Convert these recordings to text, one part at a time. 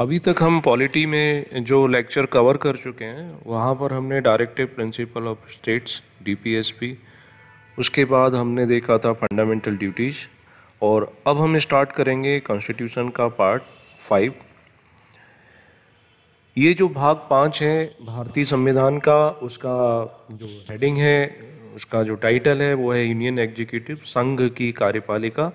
अभी तक हम पॉलिटी में जो लेक्चर कवर कर चुके हैं वहाँ पर हमने directive principle of states DPSP उसके बाद हमने देखा था फंडामेंटल ड्यूटीज़ और अब हम स्टार्ट करेंगे कॉन्स्टिट्यूशन का पार्ट फाइव ये जो भाग पाँच है भारतीय संविधान का उसका जो हेडिंग है उसका जो टाइटल है वो है यूनियन एग्जीक्यूटिव संघ की कार्यपालिका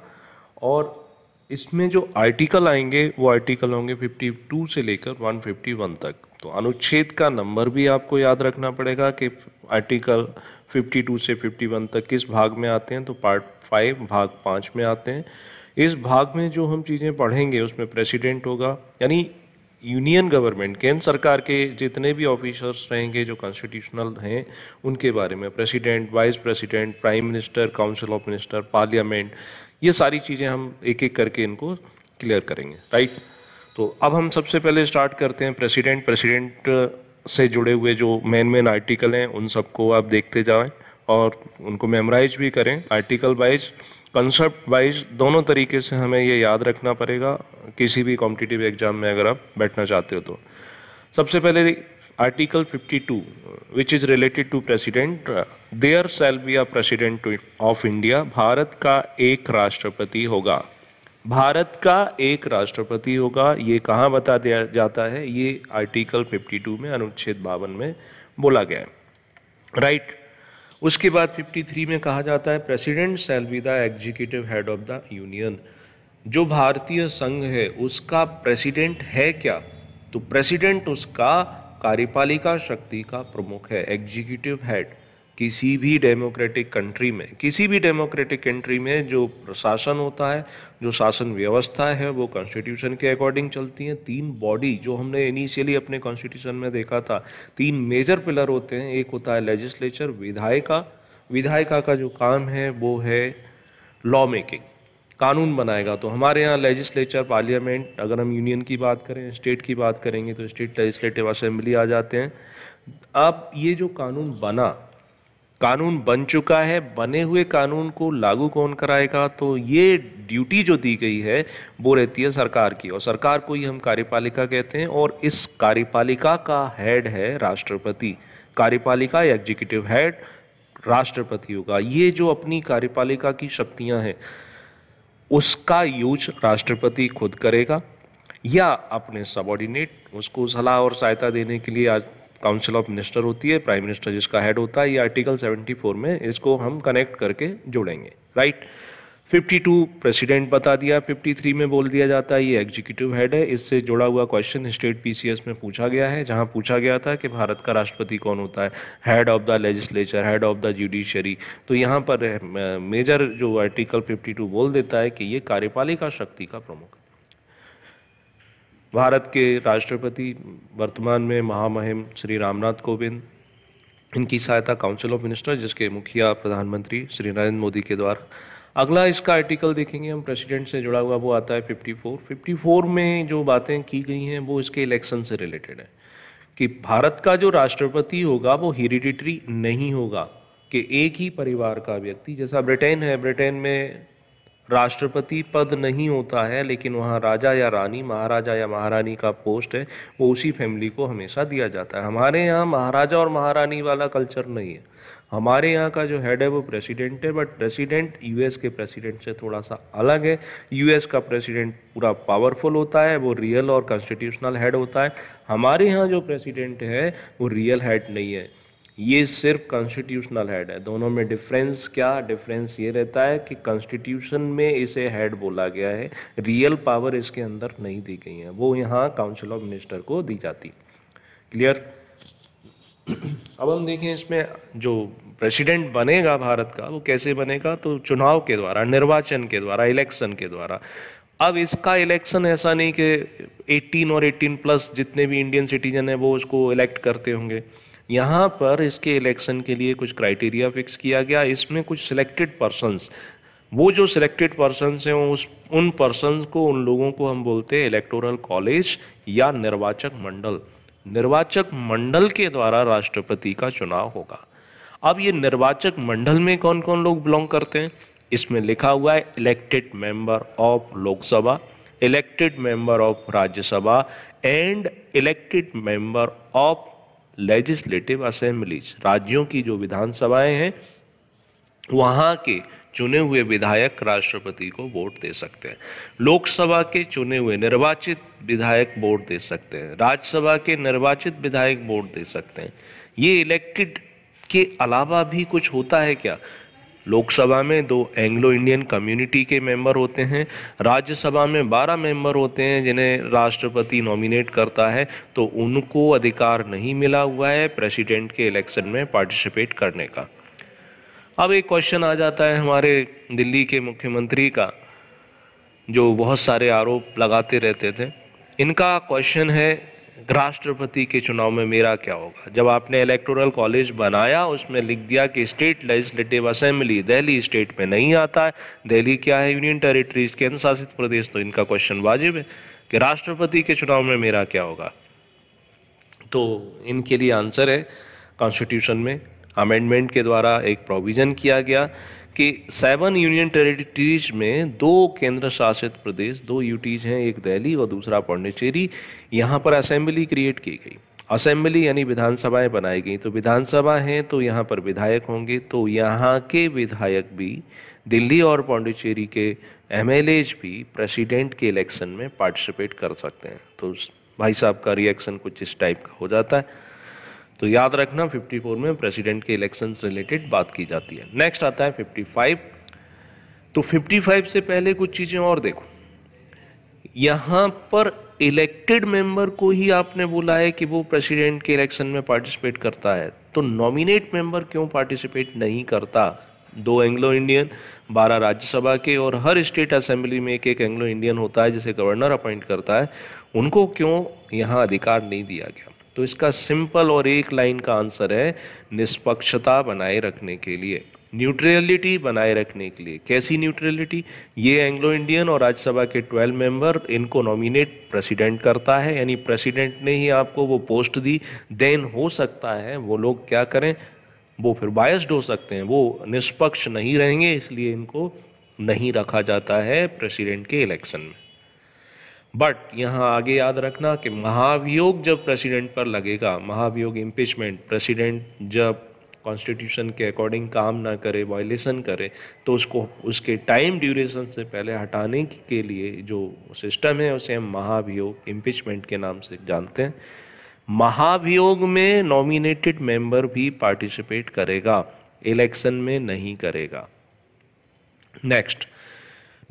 और इसमें जो आर्टिकल आएंगे वो आर्टिकल होंगे 52 से लेकर 151 तक तो अनुच्छेद का नंबर भी आपको याद रखना पड़ेगा कि आर्टिकल 52 से 51 तक किस भाग में आते हैं तो पार्ट फाइव भाग पाँच में आते हैं इस भाग में जो हम चीज़ें पढ़ेंगे उसमें प्रेसिडेंट होगा यानी यूनियन गवर्नमेंट केंद्र सरकार के जितने भी ऑफिसर्स रहेंगे जो कॉन्स्टिट्यूशनल हैं उनके बारे में president vice president prime minister council of minister parliament ये सारी चीज़ें हम एक एक करके इनको क्लियर करेंगे राइट तो अब हम सबसे पहले स्टार्ट करते हैं प्रेसिडेंट प्रेसिडेंट से जुड़े हुए जो मेन मेन आर्टिकल हैं उन सबको आप देखते जाएं और उनको मेमोराइज भी करें आर्टिकल वाइज कंसेप्ट वाइज दोनों तरीके से हमें ये याद रखना पड़ेगा किसी भी कॉम्पिटिटिव एग्ज़ाम में अगर आप बैठना चाहते हो तो सबसे पहले Article 52, which is related to president, uh, there shall be a president of India. bharat ka ek rashtrapati hoga Bharat का एक राष्ट्रपति होगा ये कहाँ बता दिया जाता है ये आर्टिकल 52 में अनुच्छेद बावन में बोला गया है राइट right. उसके बाद 53 में कहा जाता है president shall be the executive head of the union जो भारतीय संघ है उसका प्रेसिडेंट है क्या तो प्रेसिडेंट उसका कार्यपालिका शक्ति का प्रमुख है एग्जीक्यूटिव हेड किसी भी डेमोक्रेटिक कंट्री में किसी भी डेमोक्रेटिक कंट्री में जो प्रशासन होता है जो शासन व्यवस्था है वो कॉन्स्टिट्यूशन के अकॉर्डिंग चलती हैं तीन बॉडी जो हमने इनिशियली अपने कॉन्स्टिट्यूशन में देखा था तीन मेजर पिलर होते हैं एक होता है लेजिस्लेचर विधायिका विधायिका का जो काम है वो है लॉ मेकिंग कानून बनाएगा तो हमारे यहाँ लेजिस्लेचर पार्लियामेंट अगर हम यूनियन की बात करें स्टेट की बात करेंगे तो स्टेट लेजिस्लेटिव असेंबली आ जाते हैं अब ये जो कानून बना कानून बन चुका है बने हुए कानून को लागू कौन कराएगा तो ये ड्यूटी जो दी गई है वो रहती है सरकार की और सरकार को ही हम कार्यपालिका कहते हैं और इस कार्यपालिका का हेड है राष्ट्रपति कार्यपालिका एग्जीक्यूटिव हेड राष्ट्रपति होगा ये जो अपनी कार्यपालिका की शक्तियाँ हैं उसका यूज राष्ट्रपति खुद करेगा या अपने सबॉर्डिनेट उसको सलाह और सहायता देने के लिए आज काउंसिल ऑफ मिनिस्टर होती है प्राइम मिनिस्टर जिसका हेड होता है ये आर्टिकल 74 में इसको हम कनेक्ट करके जोड़ेंगे राइट 52 प्रेसिडेंट बता दिया 53 में बोल दिया जाता है ये एग्जीक्यूटिव हेड है इससे जुड़ा हुआ क्वेश्चन स्टेट पीसीएस में पूछा गया है जहां पूछा गया था कि भारत का राष्ट्रपति कौन होता है head of the legislature head of the judiciary तो यहां पर मेजर जो आर्टिकल 52 बोल देता है कि ये कार्यपालिका शक्ति का प्रमुख भारत के राष्ट्रपति वर्तमान में महामहिम श्री रामनाथ कोविंद इनकी सहायता काउंसिल ऑफ मिनिस्टर जिसके मुखिया प्रधानमंत्री श्री नरेंद्र मोदी के द्वारा अगला इसका आर्टिकल देखेंगे हम प्रेसिडेंट से जुड़ा हुआ वो आता है 54 54 में जो बातें की गई हैं वो इसके इलेक्शन से रिलेटेड है कि भारत का जो राष्ट्रपति होगा वो हेरिडिटरी नहीं होगा कि एक ही परिवार का व्यक्ति जैसा ब्रिटेन है ब्रिटेन में राष्ट्रपति पद नहीं होता है लेकिन वहाँ राजा या रानी महाराजा या महारानी का पोस्ट है वो उसी फैमिली को हमेशा दिया जाता है हमारे यहाँ महाराजा और महारानी वाला कल्चर नहीं है हमारे यहाँ का जो हेड है वो प्रेसिडेंट है बट प्रेसिडेंट यूएस के प्रेसिडेंट से थोड़ा सा अलग है यूएस का प्रेसिडेंट पूरा पावरफुल होता है वो रियल और कॉन्स्टिट्यूशनल हेड होता है हमारे यहाँ जो प्रेसिडेंट है वो रियल हेड नहीं है ये सिर्फ कॉन्स्टिट्यूशनल हेड है दोनों में डिफरेंस क्या डिफरेंस ये रहता है कि कॉन्स्टिट्यूशन में इसे हेड बोला गया है रियल पावर इसके अंदर नहीं दी गई है वो यहाँ काउंसिल ऑफ मिनिस्टर को दी जाती क्लियर अब हम देखें इसमें जो प्रेसिडेंट बनेगा भारत का वो कैसे बनेगा तो चुनाव के द्वारा निर्वाचन के द्वारा इलेक्शन के द्वारा अब इसका इलेक्शन ऐसा नहीं कि 18 और 18 प्लस जितने भी इंडियन सिटीजन हैं वो उसको इलेक्ट करते होंगे यहाँ पर इसके इलेक्शन के लिए कुछ क्राइटेरिया फिक्स किया गया इसमें कुछ सिलेक्टेड पर्सनस वो जो सिलेक्टेड पर्सनस हैं उस उन पर्सनस को उन लोगों को हम बोलते हैं इलेक्टोरल कॉलेज या निर्वाचक मंडल निर्वाचक मंडल के द्वारा राष्ट्रपति का चुनाव होगा अब ये निर्वाचक मंडल में कौन कौन लोग बिलोंग करते हैं इसमें लिखा हुआ है elected member of Lok Sabha elected member of Rajya Sabha and elected member of legislative assemblies राज्यों की जो विधानसभाएं हैं वहां के चुने हुए विधायक राष्ट्रपति को वोट दे सकते हैं लोकसभा के चुने हुए निर्वाचित विधायक वोट दे सकते हैं राज्यसभा के निर्वाचित विधायक वोट दे सकते हैं ये इलेक्टेड के अलावा भी कुछ होता है क्या लोकसभा में दो एंग्लो इंडियन कम्युनिटी के मेंबर होते हैं राज्यसभा में बारह मेंबर होते हैं जिन्हें राष्ट्रपति नॉमिनेट करता है तो उनको अधिकार नहीं मिला हुआ है प्रेसिडेंट के इलेक्शन में पार्टिसिपेट करने का अब एक क्वेश्चन आ जाता है हमारे दिल्ली के मुख्यमंत्री का जो बहुत सारे आरोप लगाते रहते थे इनका क्वेश्चन है राष्ट्रपति के चुनाव में मेरा क्या होगा जब आपने इलेक्टोरल कॉलेज बनाया उसमें लिख दिया कि state legislative assembly Delhi state में नहीं आता है दिल्ली क्या है यूनियन टेरिटरीज केंद्र शासित प्रदेश तो इनका क्वेश्चन वाजिब है कि राष्ट्रपति के चुनाव में मेरा क्या होगा तो इनके लिए आंसर है कॉन्स्टिट्यूशन में अमेंडमेंट के द्वारा एक प्रोविज़न किया गया कि सेवन यूनियन टेरिटरीज में दो केंद्र शासित प्रदेश दो यूटीज हैं एक दिल्ली और दूसरा पौंडीचेरी यहाँ पर असेंबली क्रिएट की गई असेंबली यानी विधानसभाएं बनाई गई तो विधानसभा हैं तो यहाँ पर विधायक होंगे तो यहाँ के विधायक भी दिल्ली और पौंडीचेरी के एम भी प्रेसिडेंट के इलेक्शन में पार्टिसिपेट कर सकते हैं तो भाई साहब का रिएक्शन कुछ इस टाइप का हो जाता है तो याद रखना 54 में प्रेसिडेंट के इलेक्शन रिलेटेड बात की जाती है नेक्स्ट आता है 55 तो 55 से पहले कुछ चीज़ें और देखो यहाँ पर इलेक्टेड मेंबर को ही आपने बोला है कि वो प्रेसिडेंट के इलेक्शन में पार्टिसिपेट करता है तो नॉमिनेट मेंबर क्यों पार्टिसिपेट नहीं करता दो एंग्लो इंडियन बारह राज्यसभा के और हर स्टेट असेंबली में एक एक एंग्लो इंडियन होता है जिसे गवर्नर अपॉइंट करता है उनको क्यों यहाँ अधिकार नहीं दिया गया तो इसका सिंपल और एक लाइन का आंसर है निष्पक्षता बनाए रखने के लिए न्यूट्रलिटी बनाए रखने के लिए कैसी न्यूट्रलिटी ये एंग्लो इंडियन और राज्यसभा के 12 मेंबर इनको नॉमिनेट प्रेसिडेंट करता है यानी प्रेसिडेंट ने ही आपको वो पोस्ट दी देन हो सकता है वो लोग क्या करें वो फिर बायस्ड हो सकते हैं वो निष्पक्ष नहीं रहेंगे इसलिए इनको नहीं रखा जाता है प्रेसिडेंट के इलेक्शन में बट यहाँ आगे याद रखना कि महाभियोग जब प्रेसिडेंट पर लगेगा महाभियोग इम्पिचमेंट प्रेसिडेंट जब कॉन्स्टिट्यूशन के अकॉर्डिंग काम ना करे वायलेशन करे तो उसको उसके टाइम ड्यूरेशन से पहले हटाने के लिए जो सिस्टम है उसे हम महाभियोग इम्पिचमेंट के नाम से जानते हैं महाभियोग में नॉमिनेटेड मेंबर भी पार्टिसिपेट करेगा इलेक्शन में नहीं करेगा नेक्स्ट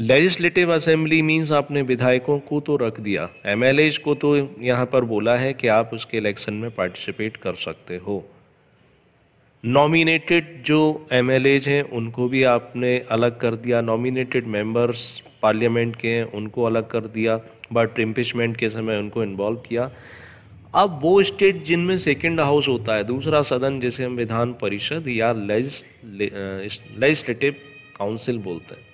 लेजिस्लेटिव असेंबली मींस आपने विधायकों को तो रख दिया एम को तो यहाँ पर बोला है कि आप उसके इलेक्शन में पार्टिसिपेट कर सकते हो नॉमिनेटेड जो एम हैं उनको भी आपने अलग कर दिया नॉमिनेटेड मेंबर्स पार्लियामेंट के हैं उनको अलग कर दिया बट इम्पिचमेंट के समय उनको इन्वॉल्व किया अब वो स्टेट जिनमें सेकेंड हाउस होता है दूसरा सदन जिसे हम विधान परिषद या लेजिस्लेटिव काउंसिल बोलते हैं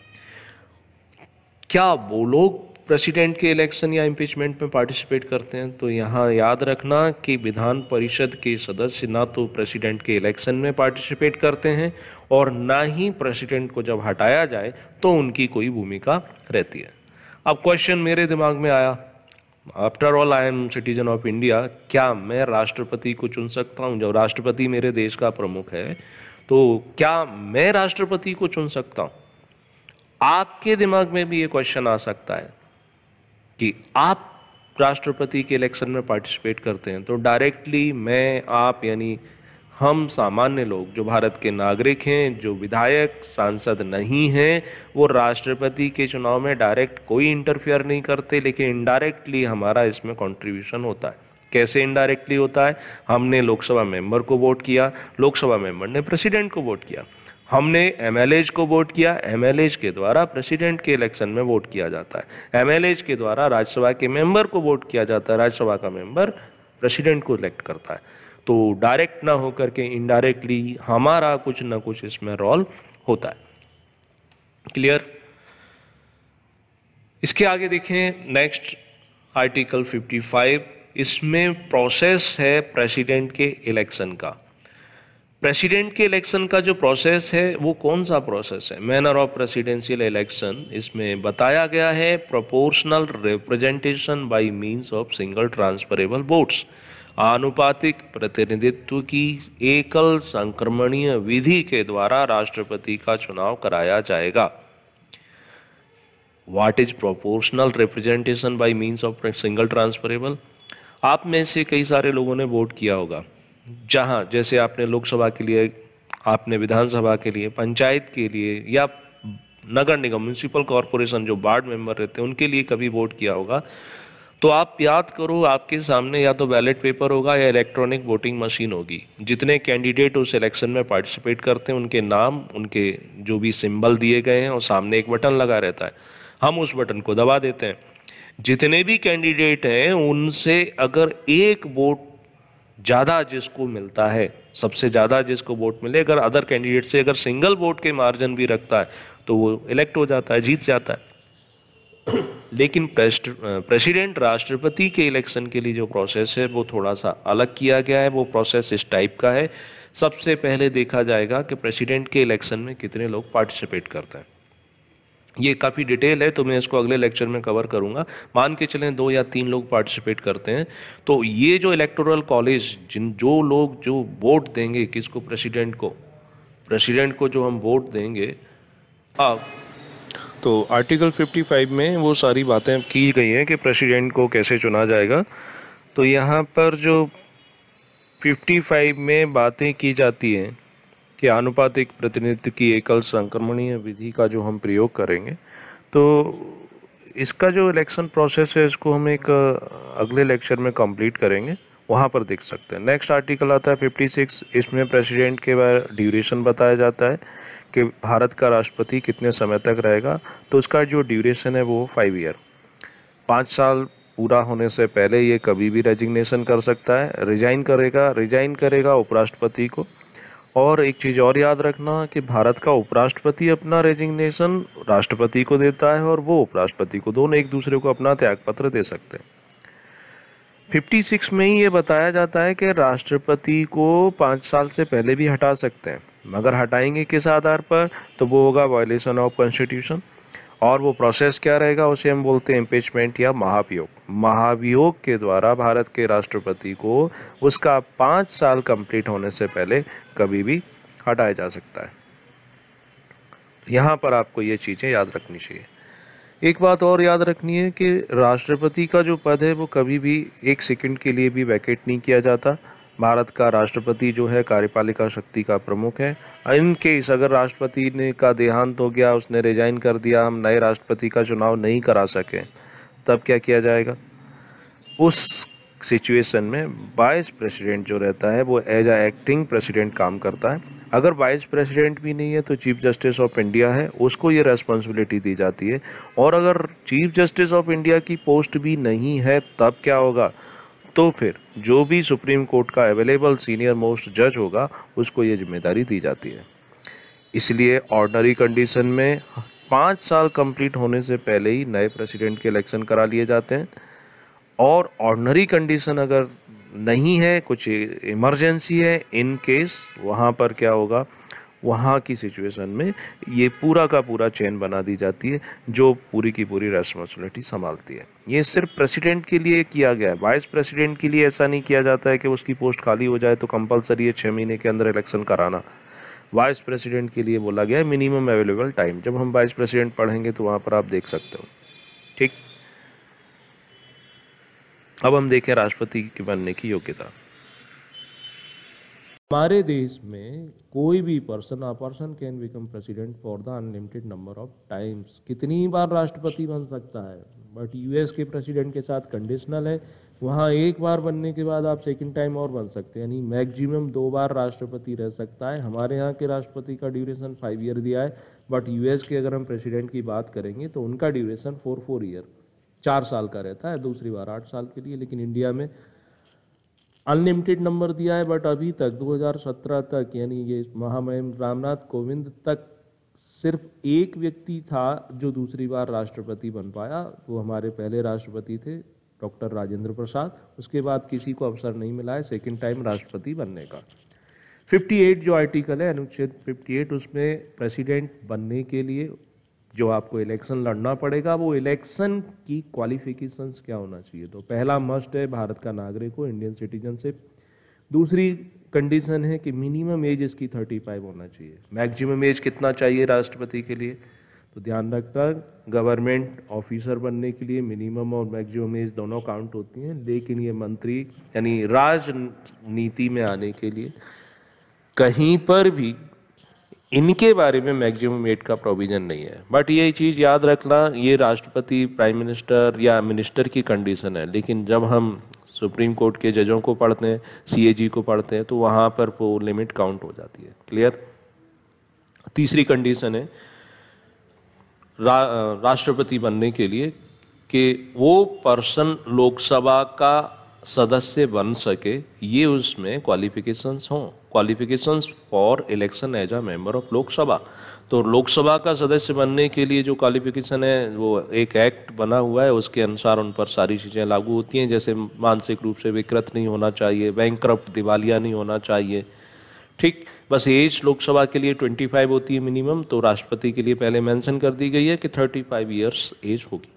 क्या वो लोग प्रेसिडेंट के इलेक्शन या इम्पीचमेंट में पार्टिसिपेट करते हैं तो यहाँ याद रखना कि विधान परिषद के सदस्य ना तो प्रेसिडेंट के इलेक्शन में पार्टिसिपेट करते हैं और ना ही प्रेसिडेंट को जब हटाया जाए तो उनकी कोई भूमिका रहती है अब क्वेश्चन मेरे दिमाग में आया after all I am citizen of India क्या मैं राष्ट्रपति को चुन सकता हूँ जब राष्ट्रपति मेरे देश का प्रमुख है तो क्या मैं राष्ट्रपति को चुन सकता हूँ आपके दिमाग में भी ये क्वेश्चन आ सकता है कि आप राष्ट्रपति के इलेक्शन में पार्टिसिपेट करते हैं तो डायरेक्टली मैं आप यानी हम सामान्य लोग जो भारत के नागरिक हैं जो विधायक सांसद नहीं हैं वो राष्ट्रपति के चुनाव में डायरेक्ट कोई इंटरफेयर नहीं करते लेकिन इनडायरेक्टली हमारा इसमें कंट्रीब्यूशन होता है कैसे इनडायरेक्टली होता है हमने लोकसभा मेंबर को वोट किया लोकसभा मेंबर ने प्रेसिडेंट को वोट किया हमने एम को वोट किया एम के द्वारा प्रेसिडेंट के इलेक्शन में वोट किया जाता है एम के द्वारा राज्यसभा के मेंबर को वोट किया जाता है राज्यसभा का मेंबर प्रेसिडेंट को इलेक्ट करता है तो डायरेक्ट ना होकर के इनडायरेक्टली हमारा कुछ ना कुछ इसमें रोल होता है क्लियर इसके आगे देखें नेक्स्ट आर्टिकल 55 इसमें प्रोसेस है प्रेसिडेंट के इलेक्शन का प्रेसिडेंट के इलेक्शन का जो प्रोसेस है वो कौन सा प्रोसेस है मैनर ऑफ प्रेसिडेंशियल इलेक्शन इसमें बताया गया है proportional representation by means of single transferable votes आनुपातिक प्रतिनिधित्व की एकल संक्रमणीय विधि के द्वारा राष्ट्रपति का चुनाव कराया जाएगा what is proportional representation by means of single transferable आप में से कई सारे लोगों ने वोट किया होगा जहाँ जैसे आपने लोकसभा के लिए आपने विधानसभा के लिए पंचायत के लिए या नगर निगम म्यूनसिपल कॉरपोरेशन जो वार्ड मेंबर रहते हैं उनके लिए कभी वोट किया होगा तो आप याद करो आपके सामने या तो बैलेट पेपर होगा या इलेक्ट्रॉनिक वोटिंग मशीन होगी जितने कैंडिडेट उस इलेक्शन में पार्टिसिपेट करते हैं उनके नाम उनके जो भी सिंबल दिए गए हैं और सामने एक बटन लगा रहता है हम उस बटन को दबा देते हैं जितने भी कैंडिडेट हैं उनसे अगर एक वोट ज़्यादा जिसको मिलता है सबसे ज़्यादा जिसको वोट मिले अगर अदर कैंडिडेट से अगर सिंगल वोट के मार्जिन भी रखता है तो वो इलेक्ट हो जाता है जीत जाता है लेकिन प्रेसिडेंट राष्ट्रपति के इलेक्शन के लिए जो प्रोसेस है वो थोड़ा सा अलग किया गया है वो प्रोसेस इस टाइप का है सबसे पहले देखा जाएगा कि प्रेसिडेंट के इलेक्शन में कितने लोग पार्टिसिपेट करते हैं ये काफ़ी डिटेल है तो मैं इसको अगले लेक्चर में कवर करूँगा मान के चलें दो या तीन लोग पार्टिसिपेट करते हैं तो ये जो इलेक्टोरल कॉलेज जिन जो लोग जो वोट देंगे किसको प्रेसिडेंट को प्रेसिडेंट को जो हम वोट देंगे अब तो आर्टिकल 55 में वो सारी बातें की गई हैं कि प्रेसिडेंट को कैसे चुना जाएगा तो यहाँ पर जो 55 में बातें की जाती हैं कि आनुपातिक प्रतिनिधित्व की एकल संक्रमणीय विधि का जो हम प्रयोग करेंगे तो इसका जो इलेक्शन प्रोसेस है इसको हम एक अगले लेक्चर में कंप्लीट करेंगे वहाँ पर देख सकते हैं नेक्स्ट आर्टिकल आता है 56 इसमें प्रेसिडेंट के बारे ड्यूरेशन बताया जाता है कि भारत का राष्ट्रपति कितने समय तक रहेगा तो उसका जो ड्यूरेशन है वो फाइव ईयर पाँच साल पूरा होने से पहले ये कभी भी रेजिग्नेशन कर सकता है रिजाइन करेगा रिजाइन करेगा उपराष्ट्रपति को और एक चीज़ और याद रखना कि भारत का उपराष्ट्रपति अपना रेजिग्नेशन राष्ट्रपति को देता है और वो उपराष्ट्रपति को दोनों एक दूसरे को अपना त्यागपत्र दे सकते हैं 56 में ही ये बताया जाता है कि राष्ट्रपति को पाँच साल से पहले भी हटा सकते हैं मगर हटाएंगे किस आधार पर तो वो होगा वायलेशन ऑफ कॉन्स्टिट्यूशन और वो प्रोसेस क्या रहेगा उसे हम बोलते हैं इम्पीचमेंट या महाभियोग महाभियोग के द्वारा भारत के राष्ट्रपति को उसका पाँच साल कंप्लीट होने से पहले कभी भी हटाया जा सकता है यहाँ पर आपको ये चीज़ें याद रखनी चाहिए एक बात और याद रखनी है कि राष्ट्रपति का जो पद है वो कभी भी एक सेकंड के लिए भी वैकेट नहीं किया जाता भारत का राष्ट्रपति जो है कार्यपालिका शक्ति का प्रमुख है इन केस अगर राष्ट्रपति ने का देहांत हो गया उसने रिजाइन कर दिया हम नए राष्ट्रपति का चुनाव नहीं करा सके तब क्या किया जाएगा उस सिचुएशन में वाइस प्रेसिडेंट जो रहता है वो एज अ एक्टिंग प्रेसिडेंट काम करता है अगर वाइस प्रेसिडेंट भी नहीं है तो चीफ जस्टिस ऑफ इंडिया है उसको ये रेस्पॉन्सिबिलिटी दी जाती है और अगर चीफ जस्टिस ऑफ इंडिया की पोस्ट भी नहीं है तब क्या होगा तो फिर जो भी सुप्रीम कोर्ट का अवेलेबल सीनियर मोस्ट जज होगा उसको ये जिम्मेदारी दी जाती है इसलिए ऑर्डनरी कंडीशन में पाँच साल कंप्लीट होने से पहले ही नए प्रेसिडेंट के इलेक्शन करा लिए जाते हैं और ऑर्डनरी कंडीशन अगर नहीं है कुछ इमरजेंसी है इन केस वहाँ पर क्या होगा वहाँ की सिचुएशन में ये पूरा का पूरा चेन बना दी जाती है जो पूरी की पूरी रेस्पॉन्सिबिलिटी संभालती है ये सिर्फ प्रेसिडेंट के लिए किया गया है वाइस प्रेसिडेंट के लिए ऐसा नहीं किया जाता है कि उसकी पोस्ट खाली हो जाए तो कंपलसरी है छः महीने के अंदर इलेक्शन कराना वाइस प्रेसिडेंट के लिए बोला गया है मिनिमम अवेलेबल टाइम जब हम वाइस प्रेसिडेंट पढ़ेंगे तो वहाँ पर आप देख सकते हो ठीक अब हम देखें राष्ट्रपति के बनने की योग्यता हमारे देश में कोई भी person a person can become president for the unlimited number of times कितनी बार राष्ट्रपति बन सकता है बट यूएस के प्रेसिडेंट के साथ कंडीशनल है वहाँ एक बार बनने के बाद आप सेकंड टाइम और बन सकते हैं यानी मैक्सिमम दो बार राष्ट्रपति रह सकता है हमारे यहाँ के राष्ट्रपति का ड्यूरेशन फाइव ईयर दिया है बट यूएस के अगर हम प्रेसिडेंट की बात करेंगे तो उनका ड्यूरेशन फोर फोर ईयर चार साल का रहता है दूसरी बार आठ साल के लिए लेकिन इंडिया में अनलिमिटेड नंबर दिया है बट अभी तक 2017 तक यानी ये महामहिम रामनाथ कोविंद तक सिर्फ एक व्यक्ति था जो दूसरी बार राष्ट्रपति बन पाया वो हमारे पहले राष्ट्रपति थे डॉक्टर राजेंद्र प्रसाद उसके बाद किसी को अवसर नहीं मिला है सेकेंड टाइम राष्ट्रपति बनने का 58 जो आर्टिकल है अनुच्छेद 58 उसमें प्रेसिडेंट बनने के लिए जो आपको इलेक्शन लड़ना पड़ेगा वो इलेक्शन की क्वालिफिकेशंस क्या होना चाहिए तो पहला मस्ट है भारत का नागरिक हो इंडियन सिटीजनशिप दूसरी कंडीशन है कि मिनिमम एज इसकी थर्टी फाइव होना चाहिए मैक्सिमम एज कितना चाहिए राष्ट्रपति के लिए तो ध्यान रखना गवर्नमेंट ऑफिसर बनने के लिए मिनिमम और मैक्सिमम एज दोनों काउंट होती हैं लेकिन ये मंत्री यानी राजनीति में आने के लिए कहीं पर भी इनके बारे में मैक्सिमम एट का प्रोविज़न नहीं है बट ये चीज़ याद रखना ये राष्ट्रपति प्राइम मिनिस्टर या मिनिस्टर की कंडीशन है लेकिन जब हम सुप्रीम कोर्ट के जजों को पढ़ते हैं सीएजी को पढ़ते हैं तो वहाँ पर वो लिमिट काउंट हो जाती है क्लियर तीसरी कंडीशन है रा, राष्ट्रपति बनने के लिए कि वो पर्सन लोकसभा का सदस्य बन सके ये उसमें क्वालिफिकेशंस हों qualifications for election as a member of Lok Sabha तो लोकसभा का सदस्य बनने के लिए जो क्वालिफिकेशन है वो एक एक्ट बना हुआ है उसके अनुसार उन पर सारी चीज़ें लागू होती हैं जैसे मानसिक रूप से विकृत नहीं होना चाहिए बैंक दिवालिया नहीं होना चाहिए ठीक बस एज लोकसभा के लिए 25 होती है मिनिमम तो राष्ट्रपति के लिए पहले मेंशन कर दी गई है कि 35 इयर्स एज होगी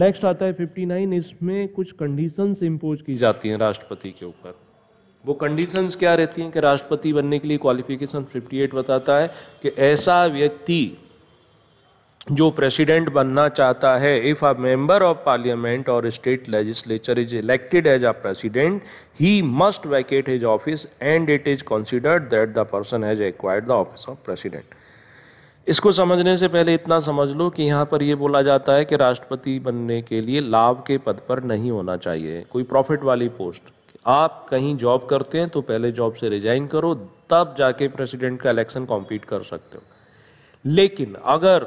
नेक्स्ट आता है नाइन इसमें कुछ कंडीशंस इम्पोज की जाती हैं राष्ट्रपति के ऊपर वो कंडीशंस क्या रहती हैं कि राष्ट्रपति बनने के लिए क्वालिफिकेशन फिफ्टी एट बताता है कि ऐसा व्यक्ति जो प्रेसिडेंट बनना चाहता है if a member of parliament और state legislature is elected as a president he must vacate his office and it is considered that the person has acquired the office of president इसको समझने से पहले इतना समझ लो कि यहाँ पर ये बोला जाता है कि राष्ट्रपति बनने के लिए लाभ के पद पर नहीं होना चाहिए कोई प्रॉफिट वाली पोस्ट आप कहीं जॉब करते हैं तो पहले जॉब से रिजाइन करो तब जाके प्रेसिडेंट का इलेक्शन कॉम्पीट कर सकते हो लेकिन अगर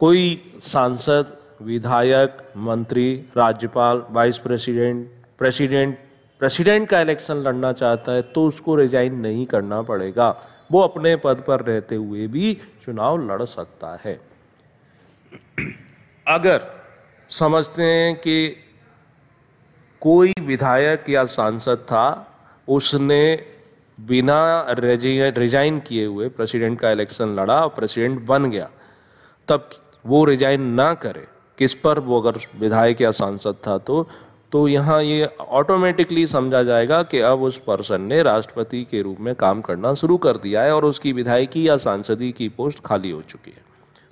कोई सांसद विधायक मंत्री राज्यपाल वाइस प्रेसिडेंट प्रेसिडेंट प्रेसिडेंट का इलेक्शन लड़ना चाहता है तो उसको रिजाइन नहीं करना पड़ेगा वो अपने पद पर रहते हुए भी चुनाव लड़ सकता है अगर समझते हैं कि कोई विधायक या सांसद था उसने बिना रिजाइन किए हुए प्रेसिडेंट का इलेक्शन लड़ा और प्रेसिडेंट बन गया तब वो रिजाइन ना करे किस पर वो अगर विधायक या सांसद था तो तो यहाँ ये ऑटोमेटिकली समझा जाएगा कि अब उस पर्सन ने राष्ट्रपति के रूप में काम करना शुरू कर दिया है और उसकी विधायकी या सांसदी की पोस्ट खाली हो चुकी है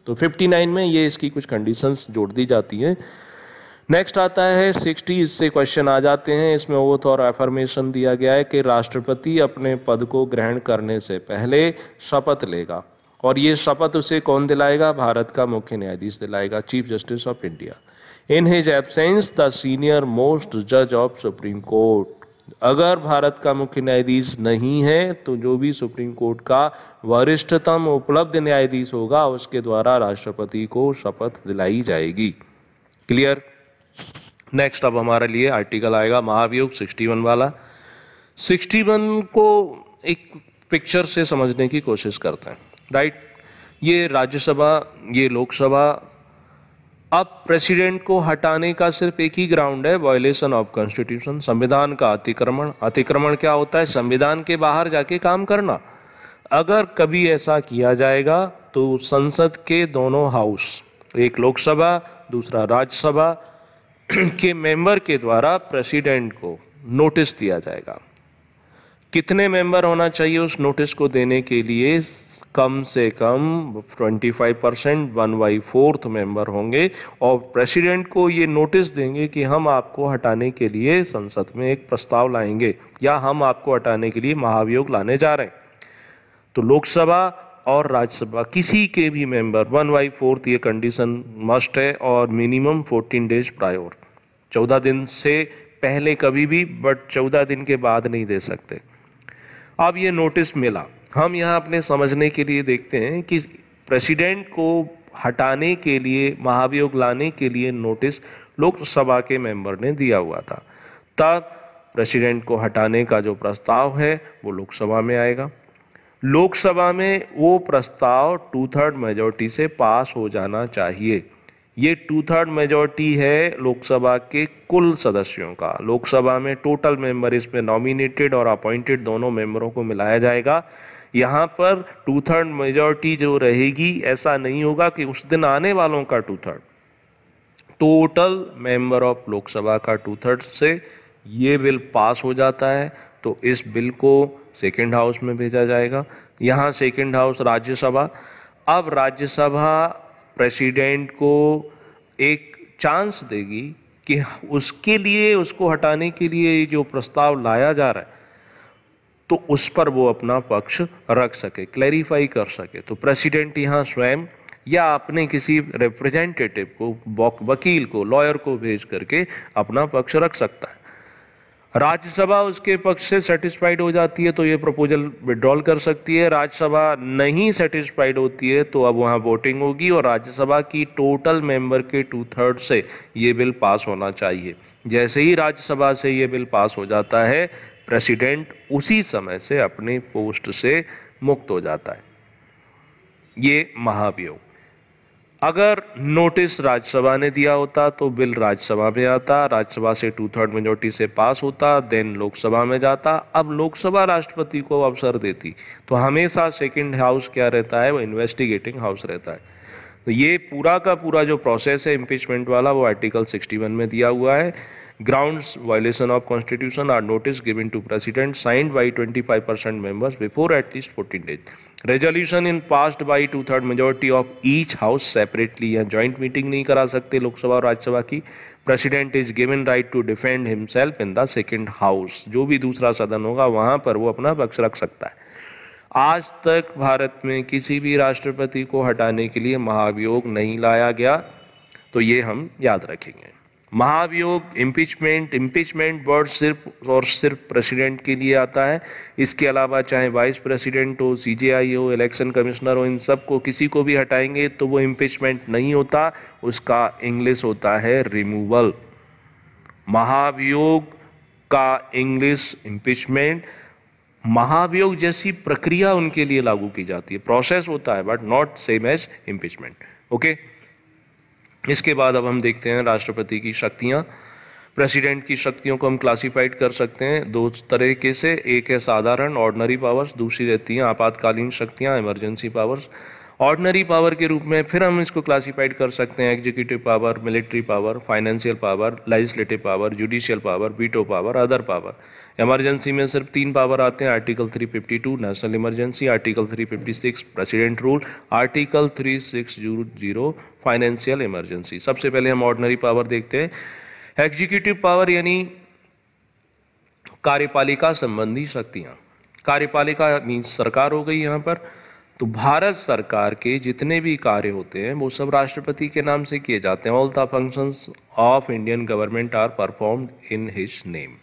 तो 59 में ये इसकी कुछ कंडीशंस जोड़ दी जाती हैं नेक्स्ट आता है 60 इससे क्वेश्चन आ जाते हैं इसमें ओथ और एफर्मेशन दिया गया है कि राष्ट्रपति अपने पद को ग्रहण करने से पहले शपथ लेगा और ये शपथ उसे कौन दिलाएगा भारत का मुख्य न्यायाधीश दिलाएगा chief justice of India in his absence the senior most जज ऑफ सुप्रीम कोर्ट अगर भारत का मुख्य न्यायाधीश नहीं है तो जो भी सुप्रीम कोर्ट का वरिष्ठतम उपलब्ध न्यायाधीश होगा उसके द्वारा राष्ट्रपति को शपथ दिलाई जाएगी क्लियर नेक्स्ट अब हमारे लिए आर्टिकल आएगा महाभियोग 61 वाला 61 को एक पिक्चर से समझने की कोशिश करते हैं राइट ये राज्यसभा ये लोकसभा अब प्रेसिडेंट को हटाने का सिर्फ एक ही ग्राउंड है वायलेशन ऑफ कॉन्स्टिट्यूशन संविधान का अतिक्रमण अतिक्रमण क्या होता है संविधान के बाहर जाके काम करना अगर कभी ऐसा किया जाएगा तो संसद के दोनों हाउस एक लोकसभा दूसरा राज्यसभा के मेंबर के द्वारा प्रेसिडेंट को नोटिस दिया जाएगा कितने मेंबर होना चाहिए उस नोटिस को देने के लिए कम से कम 25 percent one by fourth member होंगे और प्रेसिडेंट को ये नोटिस देंगे कि हम आपको हटाने के लिए संसद में एक प्रस्ताव लाएंगे या हम आपको हटाने के लिए महाभियोग लाने जा रहे हैं तो लोकसभा और राज्यसभा किसी के भी मेंबर वन बाई फोर्थ ये कंडीशन मस्ट है और मिनिमम 14 डेज प्रायोर 14 दिन से पहले कभी भी बट 14 दिन के बाद नहीं दे सकते अब ये नोटिस मिला हम यहाँ अपने समझने के लिए देखते हैं कि प्रेसिडेंट को हटाने के लिए महाभियोग लाने के लिए नोटिस लोकसभा के मेंबर ने दिया हुआ था तब प्रेसिडेंट को हटाने का जो प्रस्ताव है वो लोकसभा में आएगा लोकसभा में वो प्रस्ताव टू थर्ड मेजोरिटी से पास हो जाना चाहिए ये टू थर्ड मेजोरिटी है लोकसभा के कुल सदस्यों का लोकसभा में टोटल मेंबर इसमें नॉमिनेटेड और अपॉइंटेड दोनों मेंबरों को मिलाया जाएगा यहाँ पर टू थर्ड मेजोरिटी जो रहेगी ऐसा नहीं होगा कि उस दिन आने वालों का two third total member of Lok Sabha का टू थर्ड से ये बिल पास हो जाता है तो इस बिल को सेकेंड हाउस में भेजा जाएगा यहाँ सेकेंड हाउस राज्यसभा अब राज्यसभा प्रेसिडेंट को एक चांस देगी कि उसके लिए उसको हटाने के लिए जो प्रस्ताव लाया जा रहा है तो उस पर वो अपना पक्ष रख सके क्लैरिफाई कर सके तो प्रेसिडेंट यहाँ स्वयं या आपने किसी रिप्रेजेंटेटिव को वकील को लॉयर को भेज करके अपना पक्ष रख सकता है राज्यसभा उसके पक्ष से सेटिस्फाइड हो जाती है तो ये प्रपोजल विड्रॉल कर सकती है राज्यसभा नहीं सेटिस्फाइड होती है तो अब वहाँ वोटिंग होगी और राज्यसभा की टोटल मेंबर के टू थर्ड से ये बिल पास होना चाहिए जैसे ही राज्यसभा से ये बिल पास हो जाता है प्रेसिडेंट उसी समय से अपने पोस्ट से मुक्त हो जाता है ये महाभियोग अगर नोटिस राज्यसभा ने दिया होता तो बिल राज्यसभा में आता राज्यसभा से टू थर्ड मेजोरिटी से पास होता देन लोकसभा में जाता अब लोकसभा राष्ट्रपति को अवसर देती तो हमेशा सेकंड हाउस क्या रहता है वो इन्वेस्टिगेटिंग हाउस रहता है तो ये पूरा का पूरा जो प्रोसेस है इम्पीचमेंट वाला वो आर्टिकल सिक्सटी में दिया हुआ है grounds violation of constitution are notice given to president signed by 25% members before at least 14 days resolution in passed by two third majority of each house separately या joint meeting nahi kara sakte lok sabha aur raj sabha ki president is given right to defend himself in the second house jo bhi dusra sadan hoga wahan par wo apna paksh rakh sakta hai आज तक भारत में किसी भी राष्ट्रपति को हटाने के लिए महाभियोग नहीं लाया गया तो ये हम याद रखेंगे महाभियोग इम्पीचमेंट इम्पीचमेंट वर्ड सिर्फ और सिर्फ प्रेसिडेंट के लिए आता है इसके अलावा चाहे वाइस प्रेसिडेंट हो सीजेआई हो इलेक्शन कमिश्नर हो इन सब को किसी को भी हटाएंगे तो वो इम्पीचमेंट नहीं होता उसका इंग्लिश होता है रिमूवल महाभियोग का इंग्लिश इम्पीचमेंट महाभियोग जैसी प्रक्रिया उनके लिए लागू की जाती है प्रोसेस होता है but not same as impeachment okay इसके बाद अब हम देखते हैं राष्ट्रपति की शक्तियाँ प्रेसिडेंट की शक्तियों को हम क्लासिफाइड कर सकते हैं दो तरीके से एक है साधारण ऑर्डनरी पावर्स दूसरी रहती हैं आपातकालीन शक्तियाँ इमरजेंसी पावर्स ऑर्डनरी पावर के रूप में फिर हम इसको क्लासिफाइड कर सकते हैं executive power military power financial power legislative power judicial power veto power other power emergency में सिर्फ तीन पावर आते हैं article 352 national emergency article 356 president rule article 3600 financial emergency सबसे पहले हम ऑर्डनरी पावर देखते हैं एग्जीक्यूटिव पावर यानी कार्यपालिका संबंधी शक्तियां कार्यपालिका मीन सरकार हो गई यहाँ पर तो भारत सरकार के जितने भी कार्य होते हैं वो सब राष्ट्रपति के नाम से किए जाते हैं all the functions of Indian government are performed in his name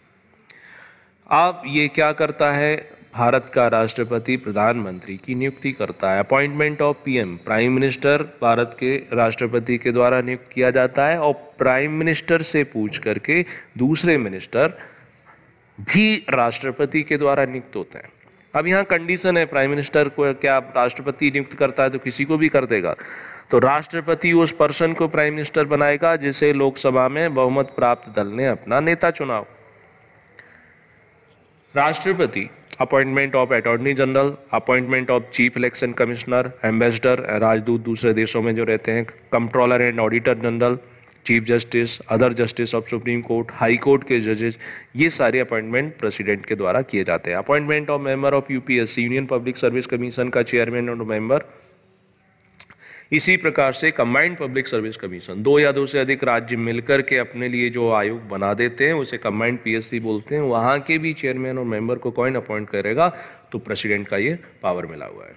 अब ये क्या करता है भारत का राष्ट्रपति प्रधानमंत्री की नियुक्ति करता है appointment of PM prime minister भारत के राष्ट्रपति के द्वारा नियुक्त किया जाता है और प्राइम मिनिस्टर से पूछ करके दूसरे मिनिस्टर भी राष्ट्रपति के द्वारा नियुक्त होते हैं अब यहाँ कंडीशन है प्राइम मिनिस्टर को क्या राष्ट्रपति नियुक्त करता है तो किसी को भी कर देगा तो राष्ट्रपति उस पर्सन को प्राइम मिनिस्टर बनाएगा जिसे लोकसभा में बहुमत प्राप्त दल ने अपना नेता चुनाव राष्ट्रपति appointment of attorney general appointment of chief election commissioner ambassador राजदूत दूसरे देशों में जो रहते हैं controller and auditor general chief justice other justice of supreme court high court के जजेस ये सारे अपॉइंटमेंट प्रेसिडेंट के द्वारा किए जाते हैं appointment of member of UPSC union public service commission का चेयरमैन और मेंबर इसी प्रकार से कंबाइंड पब्लिक सर्विस कमीशन दो या दो से अधिक राज्य मिलकर के अपने लिए जो आयोग बना देते हैं उसे कंबाइंड पीएससी बोलते हैं वहां के भी चेयरमैन और मेंबर को कौन अपॉइंट करेगा तो प्रेसिडेंट का ये पावर मिला हुआ है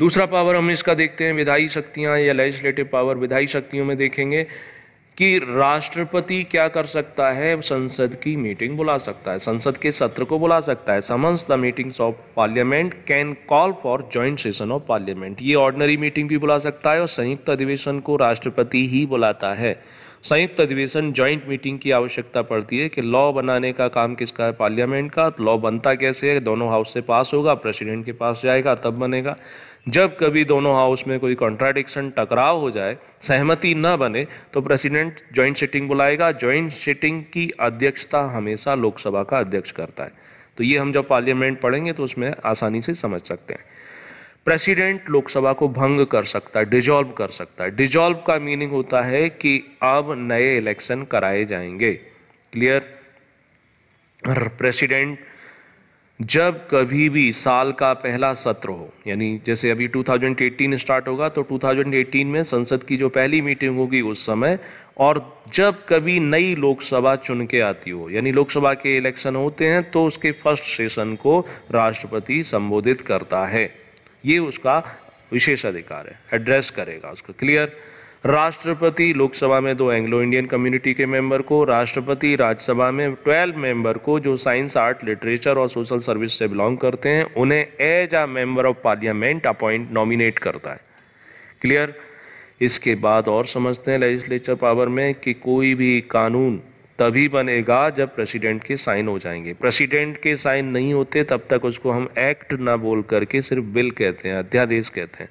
दूसरा पावर हम इसका देखते हैं विधायी शक्तियां या लेजिस्लेटिव पावर विधायी शक्तियों में देखेंगे कि राष्ट्रपति क्या कर सकता है संसद की मीटिंग बुला सकता है संसद के सत्र को बुला सकता है summons the meetings of parliament can call for joint session of parliament ये ऑर्डनरी मीटिंग भी बुला सकता है और संयुक्त अधिवेशन को राष्ट्रपति ही बुलाता है संयुक्त अधिवेशन ज्वाइंट मीटिंग की आवश्यकता पड़ती है कि लॉ बनाने का काम किसका है पार्लियामेंट का लॉ बनता कैसे है दोनों हाउस से पास होगा प्रेसिडेंट के पास जाएगा तब बनेगा जब कभी दोनों हाउस में कोई कॉन्ट्राडिक्शन टकराव हो जाए सहमति न बने तो प्रेसिडेंट ज्वाइंट सिटिंग बुलाएगा ज्वाइंट सिटिंग की अध्यक्षता हमेशा लोकसभा का अध्यक्ष करता है तो ये हम जब पार्लियामेंट पढ़ेंगे तो उसमें आसानी से समझ सकते हैं प्रेसिडेंट लोकसभा को भंग कर सकता है डिजॉल्व कर सकता है डिजॉल्व का मीनिंग होता है कि अब नए इलेक्शन कराए जाएंगे क्लियर प्रेसिडेंट जब कभी भी साल का पहला सत्र हो यानी जैसे अभी 2018 स्टार्ट होगा तो 2018 में संसद की जो पहली मीटिंग होगी उस समय और जब कभी नई लोकसभा चुन के आती हो यानी लोकसभा के इलेक्शन होते हैं तो उसके फर्स्ट सेशन को राष्ट्रपति संबोधित करता है ये उसका विशेष अधिकार है एड्रेस करेगा उसको क्लियर राष्ट्रपति लोकसभा में दो एंग्लो इंडियन कम्युनिटी के मेंबर को राष्ट्रपति राज्यसभा में ट्वेल्व मेंबर को जो साइंस आर्ट लिटरेचर और सोशल सर्विस से बिलोंग करते हैं उन्हें as a member of parliament appoint nominate करता है क्लियर इसके बाद और समझते हैं लेजिस्लेचर पावर में कि कोई भी कानून तभी बनेगा जब प्रेसिडेंट के साइन हो जाएंगे प्रेसिडेंट के साइन नहीं होते तब तक उसको हम एक्ट ना बोल करके सिर्फ बिल कहते हैं अध्यादेश कहते हैं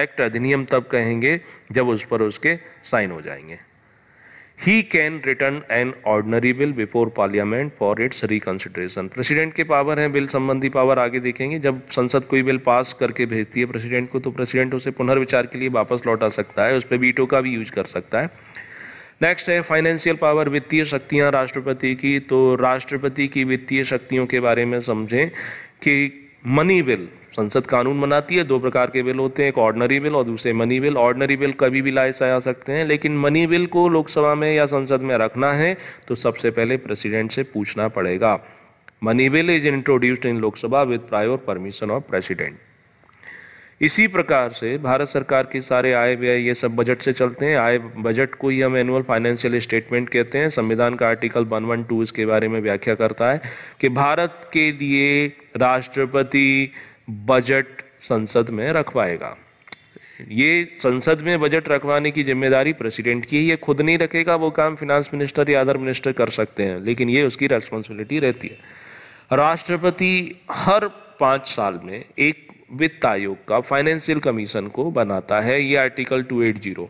एक्ट अधिनियम तब कहेंगे जब उस पर उसके साइन हो जाएंगे he can return an ordinary bill before parliament for its reconsideration president के पावर हैं बिल संबंधी पावर आगे देखेंगे जब संसद कोई बिल पास करके भेजती है प्रेसिडेंट को तो प्रेसिडेंट उसे पुनर्विचार के लिए वापस लौटा सकता है उस पर वीटो का भी यूज कर सकता है नेक्स्ट है फाइनेंशियल पावर वित्तीय शक्तियाँ राष्ट्रपति की तो राष्ट्रपति की वित्तीय शक्तियों के बारे में समझें कि मनी बिल संसद कानून बनाती है दो प्रकार के बिल होते हैं एक ऑर्डनरी बिल और दूसरे मनी बिल ऑर्डनरी बिल कभी भी लाए जा सकते हैं लेकिन मनी बिल को लोकसभा में या संसद में रखना है तो सबसे पहले प्रेसिडेंट से पूछना पड़ेगा money bill is introduced in Lok Sabha with prior permission of president इसी प्रकार से भारत सरकार के सारे आय व्यय ये सब बजट से चलते हैं आय बजट को ही हम एनुअल फाइनेंशियल स्टेटमेंट कहते हैं संविधान का आर्टिकल 112 इसके बारे में व्याख्या करता है कि भारत के लिए राष्ट्रपति बजट संसद में रखवाएगा ये संसद में बजट रखवाने की जिम्मेदारी प्रेसिडेंट की है ये खुद नहीं रखेगा वो काम फिनांस मिनिस्टर या अदर मिनिस्टर कर सकते हैं लेकिन ये उसकी रेस्पॉन्सिबिलिटी रहती है राष्ट्रपति हर पाँच साल में एक वित्त आयोग का फाइनेंशियल कमीशन को बनाता है ये आर्टिकल 280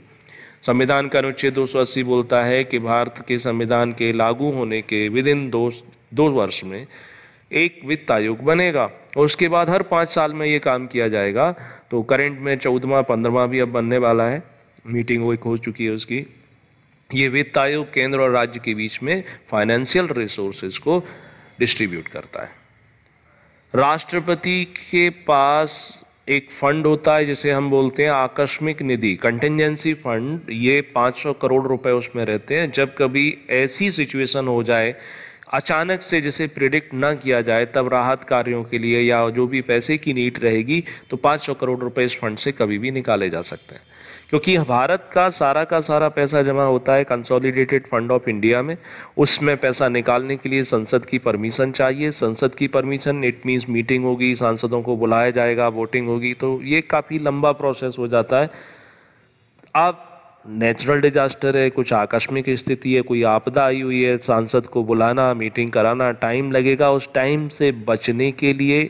संविधान का अनुच्छेद 280 बोलता है कि भारत के संविधान के लागू होने के विद इन दो दो वर्ष में एक वित्त आयोग बनेगा और उसके बाद हर पाँच साल में ये काम किया जाएगा तो करंट में चौदवा पंद्रवा भी अब बनने वाला है मीटिंग एक हो चुकी है उसकी ये वित्त आयोग केंद्र और राज्य के बीच में फाइनेंशियल रिसोर्सेज को डिस्ट्रीब्यूट करता है राष्ट्रपति के पास एक फंड होता है जिसे हम बोलते हैं आकस्मिक निधि कंटेंजेंसी फंड ये 500 करोड़ रुपए उसमें रहते हैं जब कभी ऐसी सिचुएशन हो जाए अचानक से जैसे प्रिडिक्ट ना किया जाए तब राहत कार्यों के लिए या जो भी पैसे की नीट रहेगी तो पाँच सौ करोड़ रुपए इस फंड से कभी भी निकाले जा सकते हैं क्योंकि भारत का सारा का सारा पैसा जमा होता है कंसोलिडेटेड फंड ऑफ इंडिया में उसमें पैसा निकालने के लिए संसद की परमिशन चाहिए संसद की परमिशन इट मीन्स मीटिंग होगी सांसदों को बुलाया जाएगा वोटिंग होगी तो ये काफ़ी लंबा प्रोसेस हो जाता है आप नेचुरल डिजास्टर है कुछ आकस्मिक स्थिति है कोई आपदा आई हुई है सांसद को बुलाना मीटिंग कराना टाइम लगेगा उस टाइम से बचने के लिए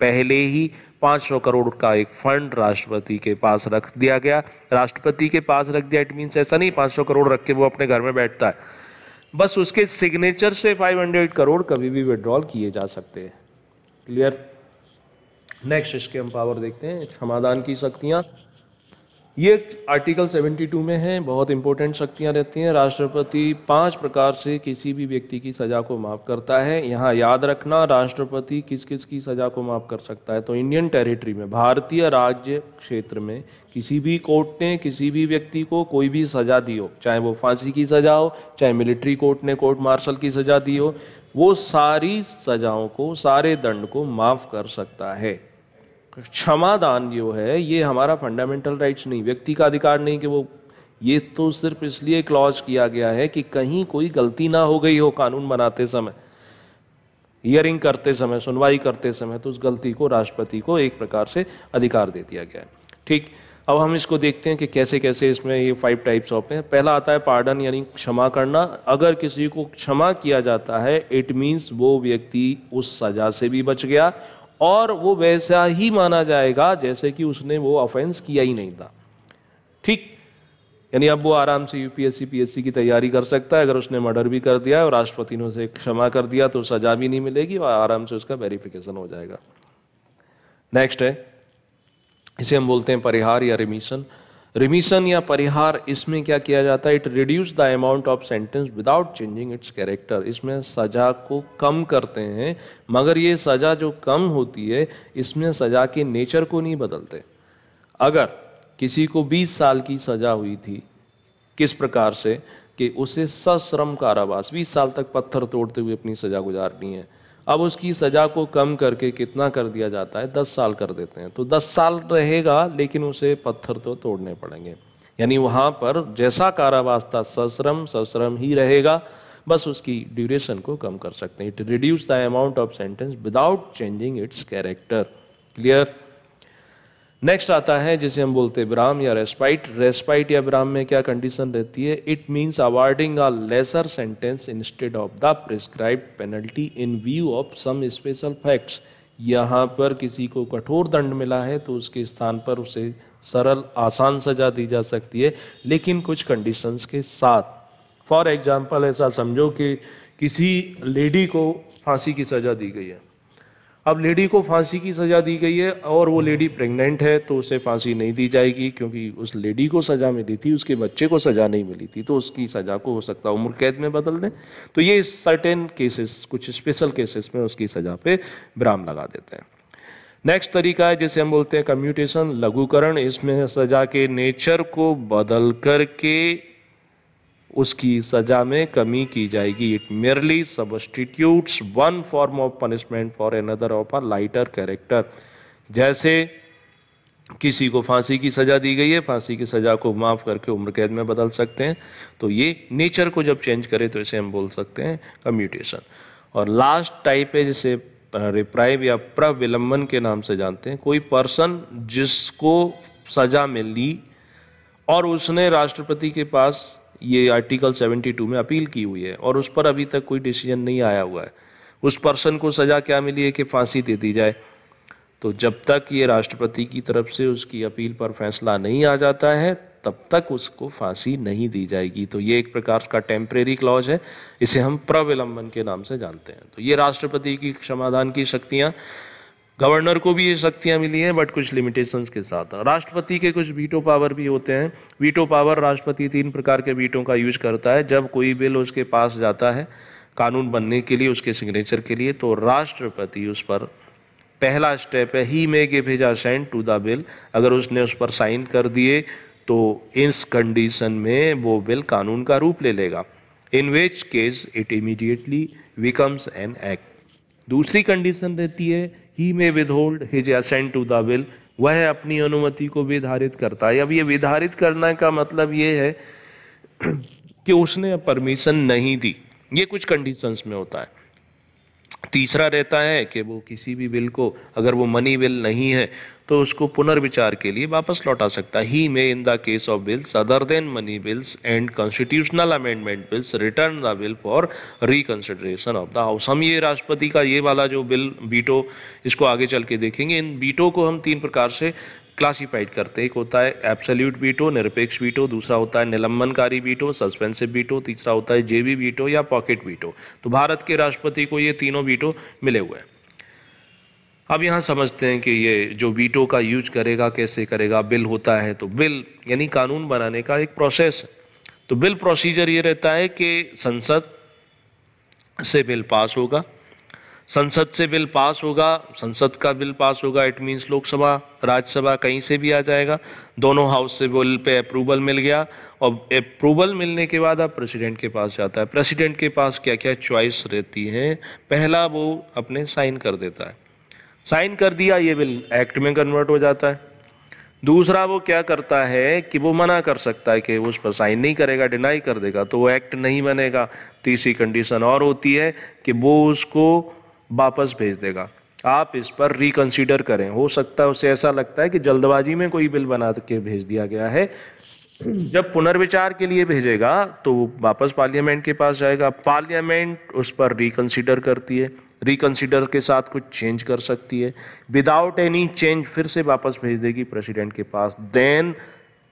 पहले ही 500 करोड़ का एक फंड राष्ट्रपति के पास रख दिया गया राष्ट्रपति के पास रख दिया इट मीन्स ऐसा नहीं 500 करोड़ रख के वो अपने घर में बैठता है बस उसके सिग्नेचर से 500 करोड़ कभी भी विड्रॉल किए जा सकते हैं क्लियर नेक्स्ट इसके हम पावर देखते हैं समाधान की शक्तियाँ ये आर्टिकल 72 में है बहुत इंपॉर्टेंट शक्तियां रहती हैं राष्ट्रपति पांच प्रकार से किसी भी व्यक्ति की सज़ा को माफ़ करता है यहाँ याद रखना राष्ट्रपति किस किस की सज़ा को माफ़ कर सकता है तो इंडियन टेरिटरी में भारतीय राज्य क्षेत्र में किसी भी कोर्ट ने किसी भी व्यक्ति को कोई भी सज़ा दी हो चाहे वो फांसी की सज़ा हो चाहे मिलिट्री कोर्ट ने कोर्ट मार्शल की सज़ा दी हो वो सारी सज़ाओं को सारे दंड को माफ़ कर सकता है क्षमा दान जो है ये हमारा फंडामेंटल राइट्स नहीं व्यक्ति का अधिकार नहीं कि वो ये तो सिर्फ इसलिए क्लॉज किया गया है कि कहीं कोई गलती ना हो गई हो कानून बनाते समय हियरिंग करते समय सुनवाई करते समय तो उस गलती को राष्ट्रपति को एक प्रकार से अधिकार दे दिया गया है ठीक अब हम इसको देखते हैं कि कैसे कैसे इसमें ये फाइव टाइप्स ऑफ हैं पहला आता है पार्डन यानी क्षमा करना अगर किसी को क्षमा किया जाता है इट मीन्स वो व्यक्ति उस सजा से भी बच गया और वो वैसा ही माना जाएगा जैसे कि उसने वो ऑफेंस किया ही नहीं था ठीक यानी अब वो आराम से यूपीएससी पीएससी की तैयारी कर सकता है अगर उसने मर्डर भी कर दिया और राष्ट्रपति ने उसे क्षमा कर दिया तो सजा भी नहीं मिलेगी और आराम से उसका वेरिफिकेशन हो जाएगा नेक्स्ट है इसे हम बोलते हैं परिहार या रिमिशन रिमिशन या परिहार इसमें क्या किया जाता है it reduce the amount of sentence without changing its character इसमें सज़ा को कम करते हैं मगर ये सज़ा जो कम होती है इसमें सज़ा के नेचर को नहीं बदलते अगर किसी को 20 साल की सज़ा हुई थी किस प्रकार से कि उसे सश्रम कारावास 20 साल तक पत्थर तोड़ते हुए अपनी सज़ा गुजारनी है अब उसकी सज़ा को कम करके कितना कर दिया जाता है दस साल कर देते हैं तो दस साल रहेगा लेकिन उसे पत्थर तो तोड़ने पड़ेंगे यानी वहाँ पर जैसा कारावास था सश्रम सश्रम ही रहेगा बस उसकी ड्यूरेशन को कम कर सकते हैं it reduce the amount of sentence without changing its character clear next आता है जिसे हम बोलते हैं ब्राह्म या रेस्पाइट रेस्पाइट या ब्राह्म में क्या कंडीशन रहती है it means awarding a lesser sentence instead of the prescribe penalty in view of some special facts यहाँ पर किसी को कठोर दंड मिला है तो उसके स्थान पर उसे सरल आसान सजा दी जा सकती है लेकिन कुछ कंडीशंस के साथ फॉर एग्जाम्पल ऐसा समझो कि किसी लेडी को फांसी की सज़ा दी गई है अब लेडी को फांसी की सज़ा दी गई है और वो लेडी प्रेग्नेंट है तो उसे फांसी नहीं दी जाएगी क्योंकि उस लेडी को सज़ा मिली थी उसके बच्चे को सज़ा नहीं मिली थी तो उसकी सज़ा को हो सकता है उम्र कैद में बदल दें तो ये सर्टेन केसेस कुछ स्पेशल केसेस में उसकी सज़ा पे विराम लगा देते हैं नेक्स्ट तरीका है जिसे हम बोलते हैं कम्यूटेशन लघुकरण इसमें सज़ा के नेचर को बदल करके उसकी सजा में कमी की जाएगी it merely substitutes one form of punishment for another of a lighter character जैसे किसी को फांसी की सज़ा दी गई है फांसी की सज़ा को माफ़ करके उम्र कैद में बदल सकते हैं तो ये नेचर को जब चेंज करे तो इसे हम बोल सकते हैं कम्यूटेशन और लास्ट टाइप है जिसे रिप्राइव या प्रविलंबन के नाम से जानते हैं कोई पर्सन जिसको सज़ा मिली और उसने राष्ट्रपति के पास ये आर्टिकल 72 में अपील की हुई है और उस पर अभी तक कोई डिसीजन नहीं आया हुआ है उस पर्सन को सज़ा क्या मिली है कि फांसी दे दी जाए तो जब तक ये राष्ट्रपति की तरफ से उसकी अपील पर फैसला नहीं आ जाता है तब तक उसको फांसी नहीं दी जाएगी तो ये एक प्रकार का टेम्परेरी क्लॉज है इसे हम प्रविलंबन के नाम से जानते हैं तो ये राष्ट्रपति की समाधान की शक्तियाँ गवर्नर को भी ये शक्तियाँ मिली हैं बट कुछ लिमिटेशंस के साथ राष्ट्रपति के कुछ वीटो पावर भी होते हैं वीटो पावर राष्ट्रपति तीन प्रकार के वीटों का यूज करता है जब कोई बिल उसके पास जाता है कानून बनने के लिए उसके सिग्नेचर के लिए तो राष्ट्रपति उस पर पहला स्टेप है he may give his assent to the bill अगर उसने उस पर साइन कर दिए तो इस कंडीशन में वो बिल कानून का रूप ले लेगा in which case it immediately becomes an act दूसरी कंडीशन रहती है he may withhold his assent to the will वह अपनी अनुमति को विधारित करता है अब ये विधारित करना का मतलब ये है कि उसने परमिशन नहीं दी ये कुछ कंडीशंस में होता है तीसरा रहता है कि वो किसी भी बिल को अगर वो मनी बिल नहीं है तो उसको पुनर्विचार के लिए वापस लौटा सकता he may in the case of bills other than money bills and constitutional amendment bills return the bill for reconsideration of the house हम ये राष्ट्रपति का ये वाला जो बिल बीटो इसको आगे चल के देखेंगे इन बीटो को हम तीन प्रकार से क्लासिफाइड करते हैं एक होता है एब्सोल्यूट बीटो निरपेक्ष बीटो दूसरा होता है निलंबनकारी बीटो सस्पेंसिव बीटो तीसरा होता है जेबी बीटो या पॉकेट बीटो तो भारत के राष्ट्रपति को ये तीनों बीटो मिले हुए हैं अब यहाँ समझते हैं कि ये जो वीटो का यूज करेगा कैसे करेगा बिल होता है तो बिल यानी कानून बनाने का एक प्रोसेस है तो बिल प्रोसीजर ये रहता है कि संसद से बिल पास होगा संसद से बिल पास होगा संसद का बिल पास होगा इट मीन्स लोकसभा राज्यसभा कहीं से भी आ जाएगा दोनों हाउस से बिल पे अप्रूवल मिल गया और अप्रूवल मिलने के बाद अब प्रेसिडेंट के पास जाता है प्रेसिडेंट के पास क्या क्या चॉइस रहती है पहला वो अपने साइन कर देता है साइन कर दिया ये बिल एक्ट में कन्वर्ट हो जाता है दूसरा वो क्या करता है कि वो मना कर सकता है कि उस पर साइन नहीं करेगा डिनाई कर देगा तो वो एक्ट नहीं बनेगा तीसरी कंडीशन और होती है कि वो उसको वापस भेज देगा आप इस पर रिकंसीडर करें हो सकता है उसे ऐसा लगता है कि जल्दबाजी में कोई बिल बना के भेज दिया गया है जब पुनर्विचार के लिए भेजेगा तो वापस पार्लियामेंट के पास जाएगा पार्लियामेंट उस पर रिकंसीडर करती है रिकंसिडर के साथ कुछ चेंज कर सकती है विदाउट एनी चेंज फिर से वापस भेज देगी प्रेसिडेंट के पास देन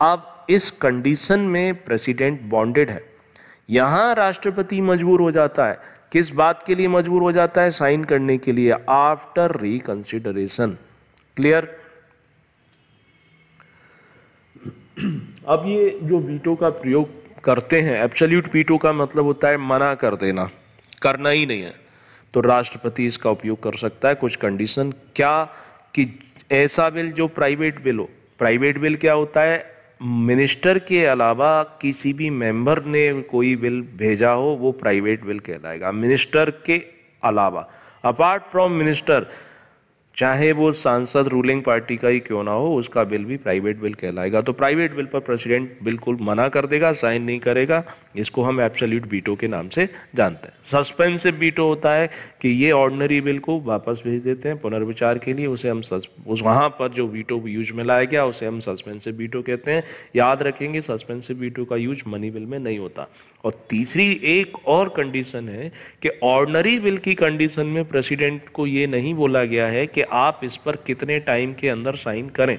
अब इस कंडीशन में प्रेसिडेंट बॉन्डेड है यहाँ राष्ट्रपति मजबूर हो जाता है किस बात के लिए मजबूर हो जाता है साइन करने के लिए आफ्टर रिकंसिडरेशन क्लियर अब ये जो वीटो का प्रयोग करते हैं एब्सोल्यूट पीटो का मतलब होता है मना कर देना करना ही नहीं है तो राष्ट्रपति इसका उपयोग कर सकता है कुछ कंडीशन क्या कि ऐसा बिल जो प्राइवेट बिल हो प्राइवेट बिल क्या होता है मिनिस्टर के अलावा किसी भी मेंबर ने कोई बिल भेजा हो वो प्राइवेट बिल कहलाएगा मिनिस्टर के अलावा अपार्ट फ्रॉम मिनिस्टर चाहे वो सांसद रूलिंग पार्टी का ही क्यों ना हो उसका बिल भी प्राइवेट बिल कहलाएगा तो प्राइवेट बिल पर प्रेसिडेंट बिल्कुल मना कर देगा साइन नहीं करेगा इसको हम एब्सोल्यूट बीटो के नाम से जानते हैं सस्पेंसिव बीटो होता है कि ये ऑर्डनरी बिल को वापस भेज देते हैं पुनर्विचार के लिए उसे हम सस्प उस वहाँ पर जो बीटो यूज में लाया गया उसे हम सस्पेंसिव बीटो कहते हैं याद रखेंगे सस्पेंसिव बीटो का यूज मनी बिल में नहीं होता और तीसरी एक और कंडीशन है कि ऑर्डनरी बिल की कंडीशन में प्रेसिडेंट को ये नहीं बोला गया है कि आप इस पर कितने टाइम के अंदर साइन करें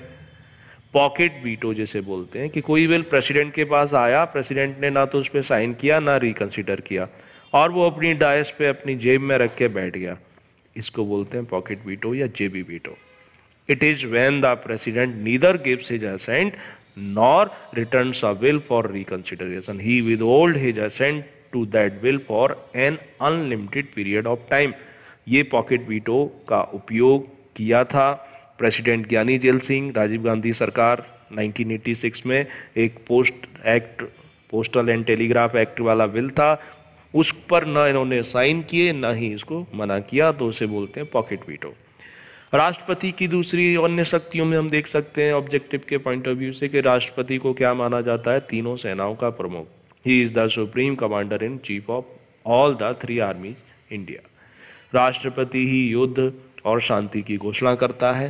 पॉकेट बीटो जैसे बोलते हैं कि कोई बिल प्रेसिडेंट के पास आया प्रेसिडेंट ने ना तो उस पर साइन किया ना रिकंसिडर किया और वो अपनी डायस पे अपनी जेब में रख के बैठ गया इसको बोलते हैं पॉकेट बीटो या जेबी veto it is when the president neither gives his assent nor returns a will for reconsideration. He withhold his assent to that will for an unlimited period of time. ye pocket veto ka upyog kiya tha president gyani Zail singh rajiv gandhi sarkar 1986 में एक post act postal and telegraph act वाला bill था उस पर ना इन्होंने sign किए ना ही इसको मना किया तो उसे बोलते हैं पॉकेट वीटो राष्ट्रपति की दूसरी अन्य शक्तियों में हम देख सकते हैं ऑब्जेक्टिव के पॉइंट ऑफ व्यू से कि राष्ट्रपति को क्या माना जाता है तीनों सेनाओं का प्रमुख he is the supreme commander in chief of all the three armies India राष्ट्रपति ही युद्ध और शांति की घोषणा करता है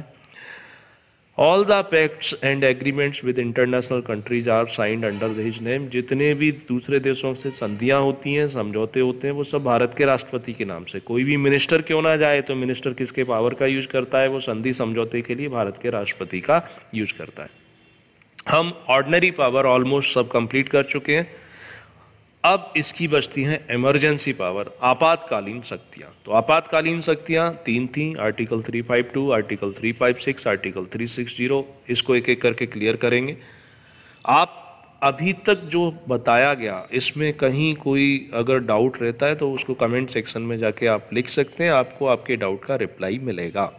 all the pacts and agreements with international countries are signed under his name जितने भी दूसरे देशों से संधियाँ होती हैं समझौते होते हैं वो सब भारत के राष्ट्रपति के नाम से कोई भी मिनिस्टर क्यों ना जाए तो मिनिस्टर किसके पावर का यूज करता है वो संधि समझौते के लिए भारत के राष्ट्रपति का यूज करता है हम ऑर्डनरी पावर ऑलमोस्ट सब कंप्लीट कर चुके हैं अब इसकी बचती हैं इमरजेंसी पावर आपातकालीन शक्तियाँ तो आपातकालीन शक्तियाँ तीन थी आर्टिकल 352 आर्टिकल 356 आर्टिकल 360 इसको एक एक करके क्लियर करेंगे आप अभी तक जो बताया गया इसमें कहीं कोई अगर डाउट रहता है तो उसको कमेंट सेक्शन में जाके आप लिख सकते हैं आपको आपके डाउट का रिप्लाई मिलेगा